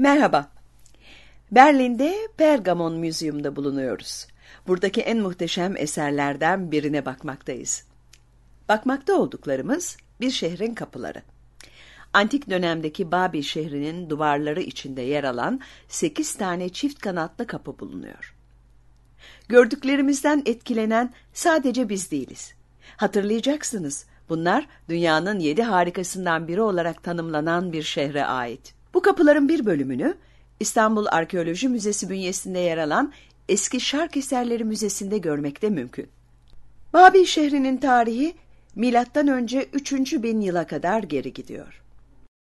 Merhaba. Berlin'de Pergamon Müzium'da bulunuyoruz. Buradaki en muhteşem eserlerden birine bakmaktayız. Bakmakta olduklarımız bir şehrin kapıları. Antik dönemdeki Babil şehrinin duvarları içinde yer alan 8 tane çift kanatlı kapı bulunuyor. Gördüklerimizden etkilenen sadece biz değiliz. Hatırlayacaksınız, bunlar dünyanın yedi harikasından biri olarak tanımlanan bir şehre ait. Bu kapıların bir bölümünü İstanbul Arkeoloji Müzesi bünyesinde yer alan Eski Şark Eserleri Müzesi'nde görmekte mümkün. Babil şehrinin tarihi MÖ 3. bin yıla kadar geri gidiyor.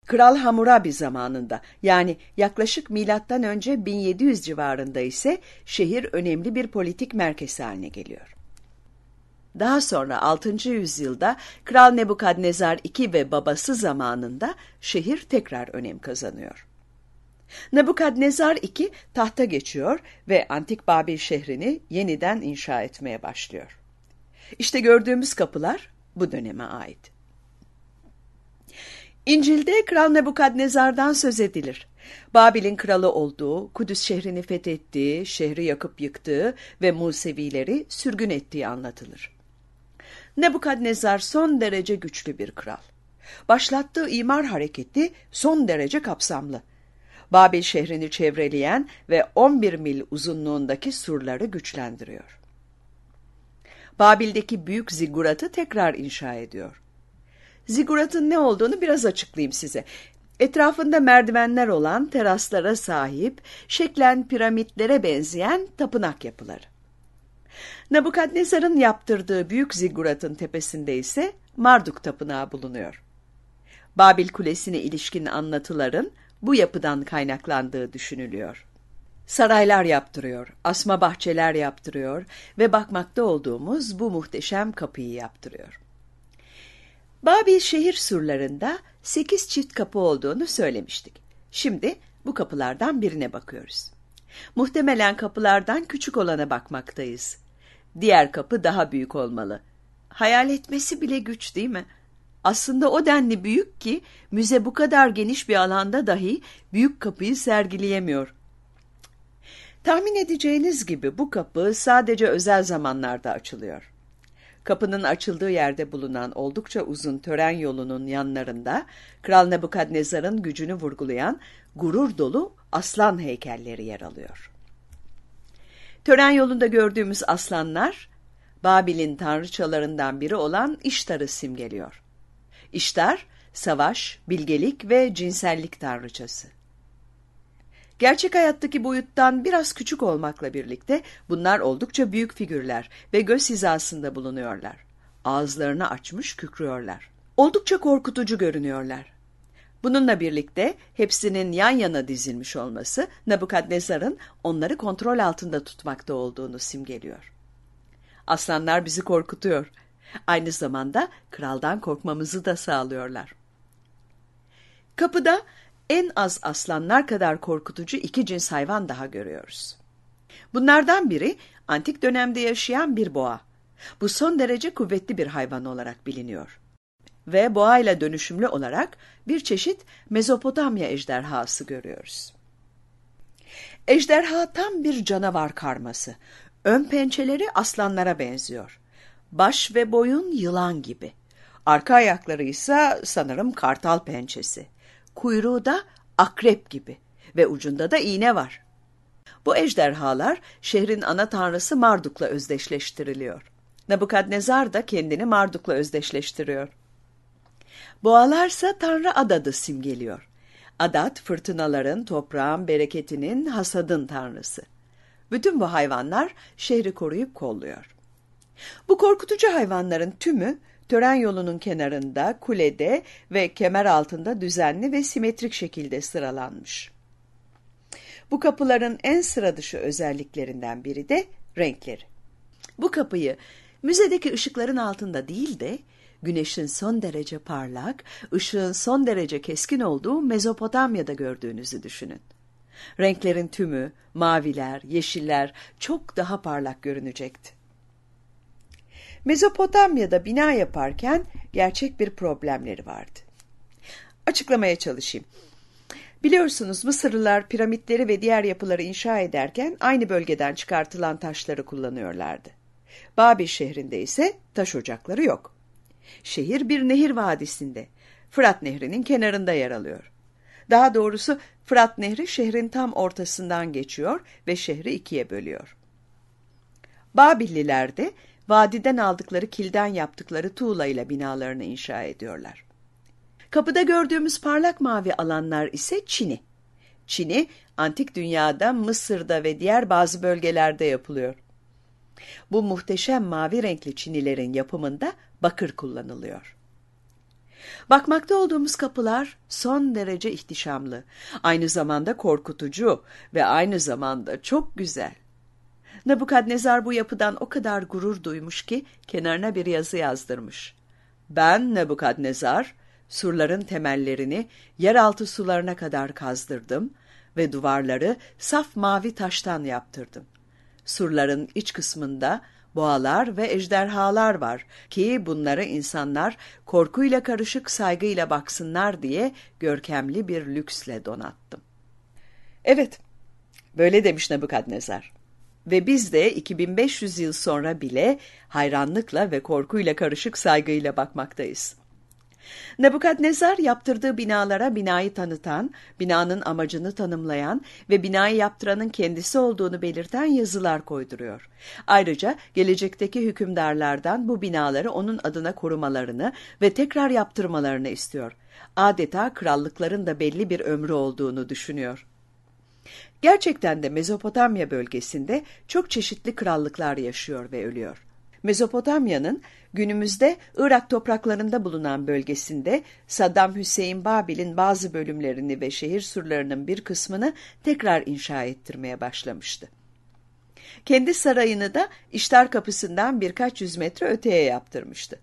Kral Hammurabi zamanında yani yaklaşık MÖ 1700 civarında ise şehir önemli bir politik merkez haline geliyor. Daha sonra 6. yüzyılda Kral Nebukadnezar II ve babası zamanında şehir tekrar önem kazanıyor. Nebukadnezar II tahta geçiyor ve antik Babil şehrini yeniden inşa etmeye başlıyor. İşte gördüğümüz kapılar bu döneme ait. İncil'de Kral Nebukadnezar'dan söz edilir. Babil'in kralı olduğu, Kudüs şehrini fethettiği, şehri yakıp yıktığı ve Musevileri sürgün ettiği anlatılır. Nebukadnezar son derece güçlü bir kral. Başlattığı imar hareketi son derece kapsamlı. Babil şehrini çevreleyen ve 11 mil uzunluğundaki surları güçlendiriyor. Babil'deki büyük ziguratı tekrar inşa ediyor. Ziguratın ne olduğunu biraz açıklayayım size. Etrafında merdivenler olan teraslara sahip, şeklen piramitlere benzeyen tapınak yapıları. Nabukadnezarın yaptırdığı büyük ziguratın tepesinde ise Marduk Tapınağı bulunuyor. Babil Kulesi'ne ilişkin anlatıların bu yapıdan kaynaklandığı düşünülüyor. Saraylar yaptırıyor, asma bahçeler yaptırıyor ve bakmakta olduğumuz bu muhteşem kapıyı yaptırıyor. Babil şehir surlarında sekiz çift kapı olduğunu söylemiştik. Şimdi bu kapılardan birine bakıyoruz. Muhtemelen kapılardan küçük olana bakmaktayız. Diğer kapı daha büyük olmalı. Hayal etmesi bile güç değil mi? Aslında o denli büyük ki müze bu kadar geniş bir alanda dahi büyük kapıyı sergileyemiyor. Tahmin edeceğiniz gibi bu kapı sadece özel zamanlarda açılıyor. Kapının açıldığı yerde bulunan oldukça uzun tören yolunun yanlarında Kral Nebukadnezar'ın gücünü vurgulayan gurur dolu aslan heykelleri yer alıyor. Tören yolunda gördüğümüz aslanlar, Babil'in tanrıçalarından biri olan İştar'ı simgeliyor. İştar, savaş, bilgelik ve cinsellik tanrıçası. Gerçek hayattaki boyuttan biraz küçük olmakla birlikte bunlar oldukça büyük figürler ve göz hizasında bulunuyorlar. Ağızlarını açmış kükrüyorlar. Oldukça korkutucu görünüyorlar. Bununla birlikte hepsinin yan yana dizilmiş olması Nabukadnezar'ın onları kontrol altında tutmakta olduğunu simgeliyor. Aslanlar bizi korkutuyor. Aynı zamanda kraldan korkmamızı da sağlıyorlar. Kapıda en az aslanlar kadar korkutucu iki cins hayvan daha görüyoruz. Bunlardan biri antik dönemde yaşayan bir boğa. Bu son derece kuvvetli bir hayvan olarak biliniyor ve boğayla dönüşümlü olarak bir çeşit Mezopotamya ejderhası görüyoruz. Ejderha tam bir canavar karması. Ön pençeleri aslanlara benziyor. Baş ve boyun yılan gibi. Arka ayakları ise sanırım kartal pençesi. Kuyruğu da akrep gibi ve ucunda da iğne var. Bu ejderhalar şehrin ana tanrısı Marduk'la özdeşleştiriliyor. Nabukadnezar da kendini Marduk'la özdeşleştiriyor. Boğalarsa Tanrı Adad'ı simgeliyor. Adat fırtınaların, toprağın, bereketinin, hasadın tanrısı. Bütün bu hayvanlar şehri koruyup kolluyor. Bu korkutucu hayvanların tümü tören yolunun kenarında, kulede ve kemer altında düzenli ve simetrik şekilde sıralanmış. Bu kapıların en sıra dışı özelliklerinden biri de renkleri. Bu kapıyı müzedeki ışıkların altında değil de güneşin son derece parlak, ışığın son derece keskin olduğu Mezopotamya'da gördüğünüzü düşünün. Renklerin tümü, maviler, yeşiller çok daha parlak görünecekti. Mezopotamya'da bina yaparken gerçek bir problemleri vardı. Açıklamaya çalışayım. Biliyorsunuz Mısırlılar piramitleri ve diğer yapıları inşa ederken aynı bölgeden çıkartılan taşları kullanıyorlardı. Babil şehrinde ise taş ocakları yok. Şehir bir nehir vadisinde, Fırat Nehri'nin kenarında yer alıyor. Daha doğrusu Fırat Nehri şehrin tam ortasından geçiyor ve şehri ikiye bölüyor. Babilliler de vadiden aldıkları kilden yaptıkları tuğla ile binalarını inşa ediyorlar. Kapıda gördüğümüz parlak mavi alanlar ise Çin'i. Çin'i antik dünyada Mısır'da ve diğer bazı bölgelerde yapılıyor. Bu muhteşem mavi renkli çinilerin yapımında bakır kullanılıyor. Bakmakta olduğumuz kapılar son derece ihtişamlı, aynı zamanda korkutucu ve aynı zamanda çok güzel. Nabukadnezar bu yapıdan o kadar gurur duymuş ki kenarına bir yazı yazdırmış. Ben Nabukadnezar, surların temellerini yeraltı sularına kadar kazdırdım ve duvarları saf mavi taştan yaptırdım.'' Surların iç kısmında boğalar ve ejderhalar var ki bunlara insanlar korkuyla karışık saygıyla baksınlar diye görkemli bir lüksle donattım. Evet, böyle demiş Nebukadnezar. Ve biz de 2500 yıl sonra bile hayranlıkla ve korkuyla karışık saygıyla bakmaktayız. Nebukadnezar yaptırdığı binalara binayı tanıtan, binanın amacını tanımlayan ve binayı yaptıranın kendisi olduğunu belirten yazılar koyduruyor. Ayrıca gelecekteki hükümdarlardan bu binaları onun adına korumalarını ve tekrar yaptırmalarını istiyor. Adeta krallıkların da belli bir ömrü olduğunu düşünüyor. Gerçekten de Mezopotamya bölgesinde çok çeşitli krallıklar yaşıyor ve ölüyor. Mezopotamya'nın günümüzde Irak topraklarında bulunan bölgesinde Saddam Hüseyin Babil'in bazı bölümlerini ve şehir surlarının bir kısmını tekrar inşa ettirmeye başlamıştı. Kendi sarayını da iştar kapısından birkaç yüz metre öteye yaptırmıştı.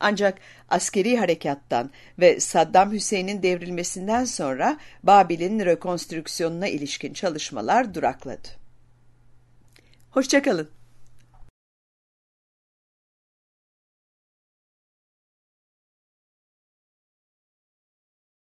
Ancak askeri harekattan ve Saddam Hüseyin'in devrilmesinden sonra Babil'in rekonstrüksiyonuna ilişkin çalışmalar durakladı. Hoşçakalın.